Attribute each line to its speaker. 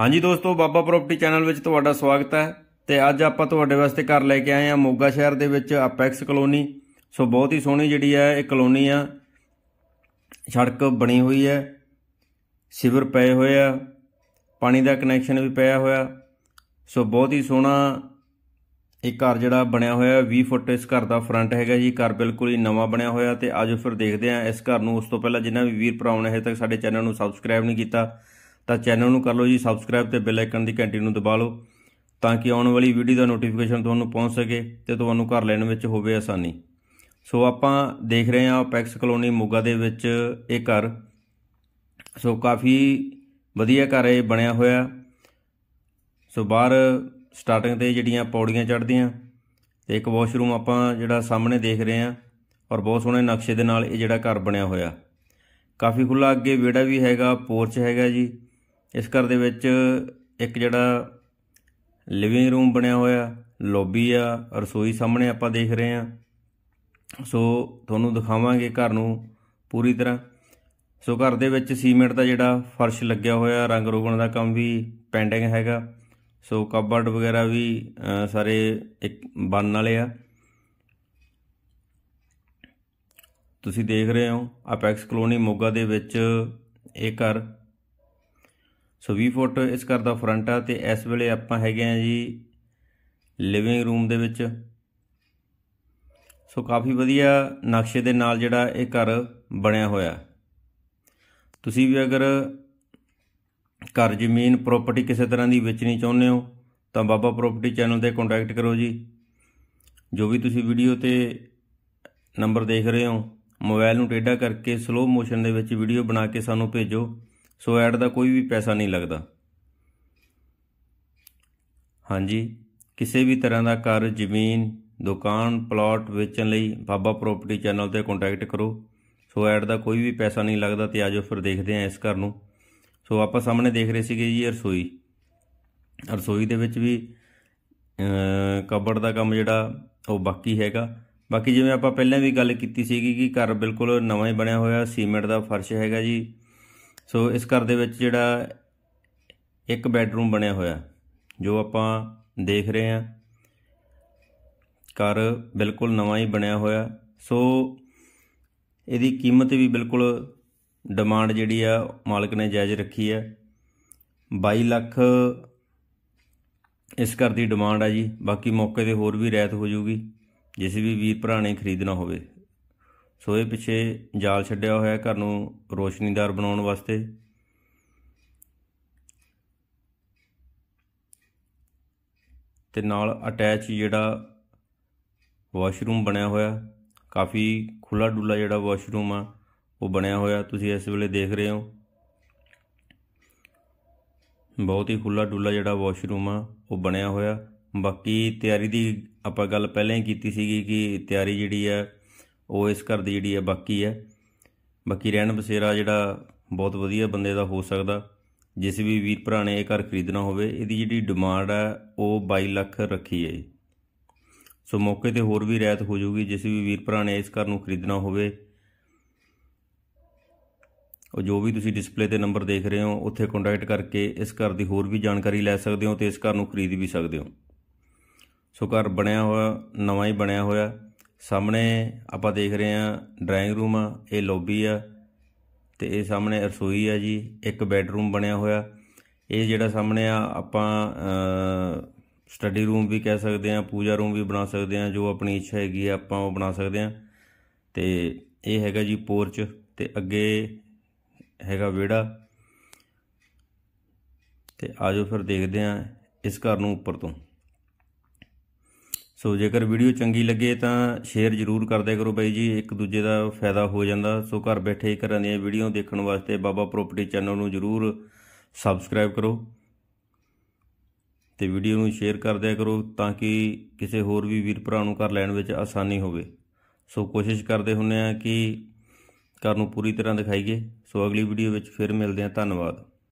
Speaker 1: ਹਾਂਜੀ ਦੋਸਤੋ ਬਾਬਾ property channel ਵਿੱਚ ਤੁਹਾਡਾ ਸਵਾਗਤ ਹੈ ਤੇ ਅੱਜ ਆਪਾਂ ਤੁਹਾਡੇ ਵਾਸਤੇ ਘਰ ਲੈ ਕੇ ਆਏ ਆ ਮੋਗਾ ਸ਼ਹਿਰ ਦੇ ਵਿੱਚ ਅਪੈਕਸ ਕਲੋਨੀ ਸੋ ਬਹੁਤ ਹੀ ਸੋਹਣੀ ਜਿਹੜੀ ਹੈ ਇਹ ਕਲੋਨੀ ਆ ਸੜਕ ਬਣੀ ਹੋਈ ਹੈ ਸਿਵਰ ਪਏ ਹੋਏ ਆ ਪਾਣੀ ਦਾ ਕਨੈਕਸ਼ਨ ਵੀ ਪਿਆ ਹੋਇਆ ਸੋ ਬਹੁਤ ਹੀ ਸੋਹਣਾ ਇਹ ਘਰ ਜਿਹੜਾ ਬਣਿਆ ਹੋਇਆ 20 ਫੁੱਟ ਇਸ ਘਰ ਦਾ ਫਰੰਟ ਹੈਗਾ ਜੀ ਘਰ ਬਿਲਕੁਲ ਹੀ ਨਵਾਂ ਬਣਿਆ ਹੋਇਆ ਤੇ ਅੱਜ ਫਿਰ ਦੇਖਦੇ ਆ ਇਸ ਘਰ ਨੂੰ ਉਸ ਤੋਂ ਪਹਿਲਾਂ ਜਿਨ੍ਹਾਂ ਵੀ ਵੀਰ ਭਰਾਵਾਂ ਨੇ ਤੱਕ ਸਾਡੇ ਚੈਨਲ ਨੂੰ ਸਬਸਕ੍ਰਾਈਬ ਨਹੀਂ ਕੀਤਾ ਤਾਂ ਚੈਨਲ ਨੂੰ ਕਰ ਲਓ ਜੀ ਸਬਸਕ੍ਰਾਈਬ ਤੇ ਬੈਲ ਆਈਕਨ ਦੀ ਘੰਟੀ ਨੂੰ ਦਬਾ ਲਓ ਤਾਂ ਕਿ ਆਉਣ ਵਾਲੀ ਵੀਡੀਓ ਦਾ ਨੋਟੀਫਿਕੇਸ਼ਨ ਤੁਹਾਨੂੰ ਪਹੁੰਚ ਸਕੇ ਤੇ ਤੁਹਾਨੂੰ ਘਰ ਲੈਣ ਵਿੱਚ ਹੋਵੇ ਆਸਾਨੀ ਸੋ ਆਪਾਂ ਦੇਖ ਰਹੇ ਹਾਂ ਪੈਕਸ ਕਲੋਨੀ ਮੋਗਾ ਦੇ ਵਿੱਚ ਇਹ ਘਰ ਸੋ ਕਾਫੀ ਵਧੀਆ ਘਰ ਇਹ ਬਣਿਆ ਹੋਇਆ ਸੋ ਬਾਹਰ ਸਟਾਰਟਿੰਗ ਤੇ ਜਿਹੜੀਆਂ ਪੌੜੀਆਂ ਚੜਦੀਆਂ ਤੇ ਇੱਕ ਵਾਸ਼ਰੂਮ ਆਪਾਂ ਜਿਹੜਾ ਸਾਹਮਣੇ ਦੇਖ ਰਹੇ ਹਾਂ ਔਰ ਬਹੁਤ ਸੋਹਣੇ ਨਕਸ਼ੇ ਦੇ ਨਾਲ ਇਹ ਜਿਹੜਾ ਘਰ ਬਣਿਆ ਹੋਇਆ ਕਾਫੀ ਖੁੱਲਾ ਅੱਗੇ ਵਿਹੜਾ ਵੀ ਹੈਗਾ ਪੋਰਚ ਹੈਗਾ ਜੀ ਇਸ ਘਰ ਦੇ ਵਿੱਚ ਇੱਕ ਜਿਹੜਾ ਲਿਵਿੰਗ ਰੂਮ ਬਣਿਆ ਹੋਇਆ ਲੌਬੀ ਆ ਰਸੋਈ ਸਾਹਮਣੇ ਆਪਾਂ ਦੇਖ ਰਹੇ ਆ ਸੋ ਤੁਹਾਨੂੰ ਦਿਖਾਵਾਂਗੇ ਘਰ ਨੂੰ ਪੂਰੀ ਤਰ੍ਹਾਂ ਸੋ ਘਰ ਦੇ ਵਿੱਚ ਸੀਮੈਂਟ ਦਾ ਜਿਹੜਾ ਫਰਸ਼ ਲੱਗਿਆ ਹੋਇਆ ਰੰਗ ਰੋਗਣ ਦਾ ਕੰਮ ਵੀ ਪੈਂਡਿੰਗ ਹੈਗਾ ਸੋ ਕਬਰਡ ਵਗੈਰਾ ਵੀ ਸਾਰੇ ਇੱਕ ਬੰਨ ਵਾਲੇ ਆ ਤੁਸੀਂ ਦੇਖ ਰਹੇ ਹੋ ਅਪੈਕਸ ਕਲੋਨੀ ਮੋਗਾ ਦੇ ਵਿੱਚ ਇਹ ਘਰ ਸੋ 20 ਫੁੱਟ ਇਸ ਘਰ ਦਾ ਫਰੰਟ ਆ ਤੇ ਇਸ ਵੇਲੇ ਆਪਾਂ ਹੈਗੇ ਆ ਜੀ ਲਿਵਿੰਗ ਰੂਮ ਦੇ ਵਿੱਚ ਸੋ ਕਾਫੀ ਵਧੀਆ ਨਕਸ਼ੇ ਦੇ ਨਾਲ ਜਿਹੜਾ ਇਹ ਘਰ ਬਣਿਆ ਹੋਇਆ ਤੁਸੀਂ ਵੀ ਅਗਰ ਘਰ ਜ਼ਮੀਨ ਪ੍ਰਾਪਰਟੀ ਕਿਸੇ ਤਰ੍ਹਾਂ ਦੀ ਵੇਚਣੀ ਚਾਹੁੰਦੇ ਹੋ ਤਾਂ ਬਾਬਾ ਪ੍ਰਾਪਰਟੀ ਚੈਨਲ ਤੇ ਕੰਟੈਕਟ ਕਰੋ ਜੀ ਜੋ ਵੀ ਤੁਸੀਂ ਵੀਡੀਓ ਤੇ ਨੰਬਰ ਦੇਖ ਰਹੇ ਹੋ ਮੋਬਾਈਲ ਨੂੰ ਟੇਡਾ ਕਰਕੇ ਸਲੋ ਮੋਸ਼ਨ ਦੇ ਵਿੱਚ ਵੀਡੀਓ ਬਣਾ ਕੇ ਸਾਨੂੰ ਭੇਜੋ ਸੋ ਐਡ ਦਾ ਕੋਈ ਵੀ ਪੈਸਾ ਨਹੀਂ ਲੱਗਦਾ ਹਾਂਜੀ ਕਿਸੇ ਵੀ ਤਰ੍ਹਾਂ ਦਾ ਘਰ ਜ਼ਮੀਨ ਦੁਕਾਨ ਪਲਾਟ ਵੇਚਣ ਲਈ ਬਾਬਾ ਪ੍ਰਾਪਰਟੀ ਚੈਨਲ ਤੇ ਕੰਟੈਕਟ ਕਰੋ ਸੋ ਐਡ ਦਾ ਕੋਈ ਵੀ ਪੈਸਾ ਨਹੀਂ ਲੱਗਦਾ ਤੇ ਆਜੋ ਫਿਰ ਦੇਖਦੇ ਆਂ ਇਸ ਘਰ ਨੂੰ ਸੋ ਆਪਾਂ ਸਾਹਮਣੇ ਦੇਖ ਰਹੇ ਸੀਗੇ ਜੀ ਰਸੋਈ ਰਸੋਈ ਦੇ ਵਿੱਚ ਵੀ ਕਬੜ ਦਾ ਕੰਮ ਜਿਹੜਾ ਉਹ ਬਾਕੀ ਹੈਗਾ ਬਾਕੀ ਜਿਵੇਂ ਆਪਾਂ ਪਹਿਲਾਂ ਵੀ ਗੱਲ ਕੀਤੀ ਸੀਗੀ ਕਿ ਘਰ ਬਿਲਕੁਲ ਨਵਾਂ ਹੀ ਬਣਿਆ ਹੋਇਆ ਸੀਮੈਂਟ ਦਾ ਫਰਸ਼ ਹੈਗਾ ਜੀ ਸੋ ਇਸ ਘਰ ਦੇ ਵਿੱਚ ਜਿਹੜਾ ਇੱਕ ਬੈੱਡਰੂਮ ਬਣਿਆ ਹੋਇਆ ਜੋ ਆਪਾਂ ਦੇਖ ਰਹੇ ਹਾਂ ਘਰ ਬਿਲਕੁਲ ਨਵਾਂ ਹੀ ਬਣਿਆ ਹੋਇਆ ਸੋ ਇਹਦੀ ਕੀਮਤ ਵੀ ਬਿਲਕੁਲ ਡਿਮਾਂਡ ਜਿਹੜੀ ਆ ਮਾਲਕ ਨੇ ਜਾਇਜ਼ ਰੱਖੀ ਆ 22 ਲੱਖ ਇਸ ਘਰ ਦੀ ਡਿਮਾਂਡ ਆ ਜੀ ਬਾਕੀ ਮੌਕੇ ਤੇ ਹੋਰ ਵੀ ਰਿਆਇਤ ਹੋ ਜੂਗੀ ਜਿਸ ਵੀ ਵੀਰ ਭਰਾ ਨੇ ਖਰੀਦਣਾ ਹੋਵੇ ਸੋਏ ਪਿੱਛੇ ਜਾਲ ਛੱਡਿਆ ਹੋਇਆ ਘਰ ਨੂੰ ਰੋਸ਼ਨੀਦਾਰ ਬਣਾਉਣ ਵਾਸਤੇ ਤੇ ਨਾਲ ਅਟੈਚ ਜਿਹੜਾ ਵਾਸ਼ਰੂਮ ਬਣਿਆ ਹੋਇਆ ਕਾਫੀ ਖੁੱਲਾ ਡੁੱਲਾ ਜਿਹੜਾ ਵਾਸ਼ਰੂਮ ਆ ਉਹ ਬਣਿਆ ਹੋਇਆ ਤੁਸੀਂ ਇਸ ਵੇਲੇ ਦੇਖ ਰਹੇ ਹੋ ਬਹੁਤ ਹੀ ਖੁੱਲਾ ਡੁੱਲਾ ਜਿਹੜਾ ਵਾਸ਼ਰੂਮ ਆ ਉਹ ਬਣਿਆ ਹੋਇਆ ਬਾਕੀ ਤਿਆਰੀ ਦੀ ਆਪਾਂ ਗੱਲ ਪਹਿਲਾਂ ਹੀ ਕੀਤੀ ਸੀਗੀ ਕਿ ਤਿਆਰੀ ਜਿਹੜੀ ਆ ਉਹ ਇਸ ਘਰ ਦੀ ਜਿਹੜੀ ਹੈ ਬਾਕੀ ਹੈ ਬਾਕੀ ਰਹਿਣ ਬਸੇਰਾ ਜਿਹੜਾ ਬਹੁਤ ਵਧੀਆ ਬੰਦੇ ਦਾ ਹੋ ਸਕਦਾ ਜਿਸ ਵੀ ਵੀਰ ਭਰਾ ਨੇ ਇਹ ਘਰ ਖਰੀਦਣਾ ਹੋਵੇ ਇਹਦੀ ਜਿਹੜੀ ਡਿਮਾਂਡ ਹੈ ਉਹ 22 ਲੱਖ ਰੱਖੀ ਹੈ ਸੋ ਮੌਕੇ ਤੇ ਹੋਰ ਵੀ ਰਿਆਇਤ ਹੋ ਜਾਊਗੀ ਜਿਸ ਵੀ ਵੀਰ ਭਰਾ ਨੇ ਇਸ ਘਰ ਨੂੰ ਖਰੀਦਣਾ ਹੋਵੇ ਉਹ ਜੋ ਵੀ ਤੁਸੀਂ ਡਿਸਪਲੇ ਤੇ ਨੰਬਰ ਦੇਖ ਰਹੇ ਹੋ ਉੱਥੇ ਕੰਟੈਕਟ ਕਰਕੇ ਇਸ ਘਰ ਦੀ ਹੋਰ ਵੀ ਜਾਣਕਾਰੀ ਲੈ ਸਕਦੇ ਹੋ ਤੇ ਇਸ ਘਰ ਨੂੰ ਖਰੀਦ ਵੀ ਸਕਦੇ ਹੋ ਸੋ ਘਰ ਬਣਿਆ ਹੋਇਆ ਨਵਾਂ ਹੀ ਬਣਿਆ ਹੋਇਆ ਸਾਹਮਣੇ ਆਪਾਂ ਦੇਖ ਰਹੇ ਆ ਡਰਾਇੰਗ ਰੂਮ ਆ ਇਹ ਲੌਬੀ ਆ ਤੇ ਇਹ ਸਾਹਮਣੇ ਰਸੋਈ ਆ ਜੀ ਇੱਕ ਬੈੱਡਰੂਮ ਬਣਿਆ ਹੋਇਆ ਇਹ ਜਿਹੜਾ ਸਾਹਮਣੇ ਆ ਆਪਾਂ ਸਟੱਡੀ ਰੂਮ ਵੀ ਕਹਿ ਸਕਦੇ ਆ ਪੂਜਾ ਰੂਮ ਵੀ ਬਣਾ ਸਕਦੇ ਆ ਜੋ ਆਪਣੀ ਇੱਛਾ ਹੈਗੀ ਆ ਆਪਾਂ ਉਹ ਬਣਾ ਸਕਦੇ ਆ ਤੇ ਇਹ ਹੈਗਾ ਜੀ ਪੋਰਚ ਤੇ ਅੱਗੇ ਹੈਗਾ ਵਿਹੜਾ ਤੇ ਆਜੋ ਫਿਰ ਦੇਖਦੇ ਆ ਇਸ ਘਰ ਨੂੰ ਉੱਪਰ ਤੋਂ ਸੋ ਜੇਕਰ ਵੀਡੀਓ ਚੰਗੀ ਲੱਗੇ ਤਾਂ ਸ਼ੇਅਰ ਜ਼ਰੂਰ ਕਰਦੇ ਕਰੋ ਬਾਈ ਜੀ ਇੱਕ ਦੂਜੇ ਦਾ ਫਾਇਦਾ ਹੋ ਜਾਂਦਾ ਸੋ ਘਰ ਬੈਠੇ ਹੀ ਕਰਾਂਦੇ ਆ ਵੀਡੀਓ ਦੇਖਣ ਵਾਸਤੇ ਬਾਬਾ ਪ੍ਰਾਪਰਟੀ ਚੈਨਲ ਨੂੰ ਜ਼ਰੂਰ ਸਬਸਕ੍ਰਾਈਬ ਕਰੋ ਤੇ ਵੀਡੀਓ ਨੂੰ ਸ਼ੇਅਰ ਕਰਦੇ ਕਰੋ ਤਾਂ ਕਿ ਕਿਸੇ ਹੋਰ ਵੀ ਵੀਰ ਭਰਾ ਨੂੰ ਘਰ ਲੈਣ ਵਿੱਚ ਆਸਾਨੀ ਹੋਵੇ ਸੋ ਕੋਸ਼ਿਸ਼ ਕਰਦੇ ਹੁੰਨੇ ਆ ਕਿ ਘਰ ਨੂੰ ਪੂਰੀ ਤਰ੍ਹਾਂ ਦਿਖਾਈਏ ਸੋ ਅਗਲੀ ਵੀਡੀਓ ਵਿੱਚ ਫਿਰ ਮਿਲਦੇ ਆ ਧੰਨਵਾਦ